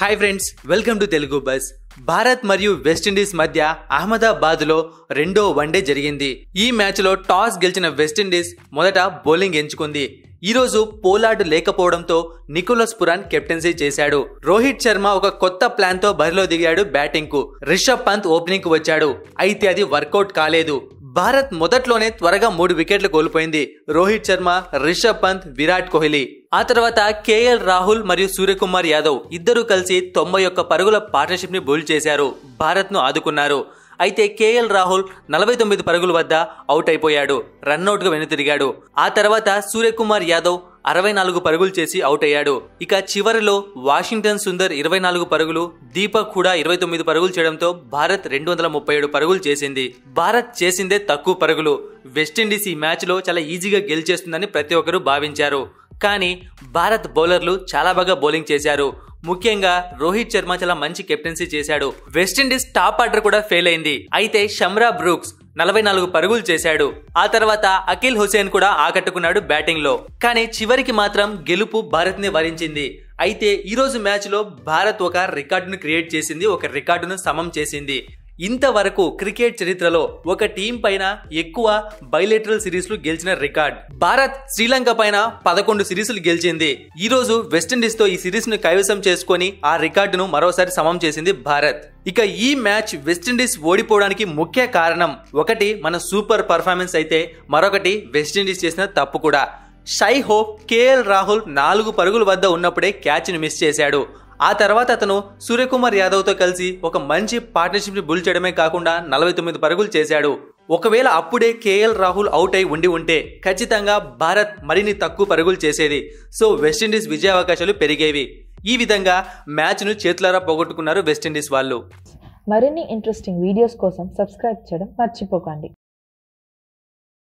hi friends welcome to Telugu bus Bharat మరియు West Indies మధ్య అహ్మదాబాద్లో రెండో వన్డే జరిగింది ఈ మ్యాచ్లో టాస్ గెలిచిన వెస్టిండీస్ మొదట బౌలింగ్ ఎంచుకుంది ఈరోజు పోలాడ్ లేకపోవడంతో నికోలస్ పురాన్ కెప్టెన్సీ చేశాడు రోహిత్ శర్మ ఒక కొత్త ప్లాన్తో బరిలో దిగాడు బ్యాటింగ్కు రిషబ్ పంత్ కు వచ్చాడు అయితే అది వర్కౌట్ కాలేదు భారత్ మొదట్లోనే త్వరగా మూడు వికెట్లు కోల్పోయింది రోహిత్ శర్మ రిషబ్ పంత్ విరాట్ కోహ్లీ ఆ తర్వాత కేఎల్ రాహుల్ మరియు సూర్యకుమార్ యాదవ్ ఇద్దరూ కలిసి తొంభై ఒక్క పరుగుల పార్ట్నర్షిప్ ని బౌల్ చేశారు భారత్ను ఆదుకున్నారు అయితే కేఎల్ రాహుల్ నలభై తొమ్మిది పరుగుల వద్ద అవుట్ అయిపోయాడు గా వెనుతిరిగాడు ఆ తర్వాత సూర్యకుమార్ యాదవ్ అరవై నాలుగు పరుగులు చేసి అవుట్ అయ్యాడు ఇక చివరిలో వాషింగ్టన్ సుందర్ ఇరవై నాలుగు పరుగులు దీపక్ కూడా ఇరవై తొమ్మిది పరుగులు చేయడంతో భారత్ రెండు వందల ముప్పై ఏడు పరుగులు చేసింది భారత్ చేసిందే తక్కువ పరుగులు వెస్టిండీస్ ఈ మ్యాచ్లో చాలా ఈజీగా గెలిచేస్తుందని ప్రతి ఒక్కరూ భావించారు కానీ భారత్ బౌలర్లు చాలా బాగా బౌలింగ్ చేశారు ముఖ్యంగా రోహిత్ శర్మ చాలా మంచి కెప్టెన్సీ చేశాడు వెస్టిండీస్ టాప్ ఆర్డర్ కూడా ఫెయిల్ అయింది అయితే షమ్రా బ్రూక్స్ నలభై నాలుగు పరుగులు చేశాడు ఆ తర్వాత అఖిల్ హుసేన్ కూడా ఆకట్టుకున్నాడు బ్యాటింగ్ లో కానీ చివరికి మాత్రం గెలుపు భారత్ ని వరించింది అయితే ఈ రోజు మ్యాచ్ లో భారత్ ఒక రికార్డును క్రియేట్ చేసింది ఒక రికార్డును సమం చేసింది ఇంతవరకు క్రికెట్ చరిత్రలో ఒక టీం పైన ఎక్కువ బైలెటరల్ సిరీస్లు గెలిచిన రికార్డ్ భారత్ శ్రీలంక పైన పదకొండు సిరీస్లు గెలిచింది ఈ రోజు వెస్టిండీస్ తో ఈ సిరీస్ ను కైవసం చేసుకుని ఆ రికార్డును మరోసారి సమం చేసింది భారత్ ఇక ఈ మ్యాచ్ వెస్టిండీస్ ఓడిపోవడానికి ముఖ్య కారణం ఒకటి మన సూపర్ పర్ఫార్మెన్స్ అయితే మరొకటి వెస్టిండీస్ చేసిన తప్పు కూడా షై హోప్ కేఎల్ రాహుల్ నాలుగు పరుగుల వద్ద ఉన్నప్పుడే క్యాచ్ను మిస్ చేశాడు ఆ తర్వాత అతను సూర్యకుమార్ యాదవ్తో కలిసి ఒక మంచి పార్ట్నర్షిప్ని బుల్ చేయడమే కాకుండా నలభై తొమ్మిది పరుగులు చేశాడు ఒకవేళ అప్పుడే కేఎల్ రాహుల్ అవుట్ అయి ఉండి ఉంటే ఖచ్చితంగా భారత్ మరిన్ని తక్కువ పరుగులు చేసేది సో వెస్టిండీస్ విజయావకాశాలు పెరిగేవి ఈ విధంగా మ్యాచ్ను చేతులారా పోగొట్టుకున్నారు వెస్టిండీస్ వాళ్ళు మరిన్ని ఇంట్రెస్టింగ్ వీడియోస్ కోసం సబ్స్క్రైబ్ చేయడం మర్చిపోకండి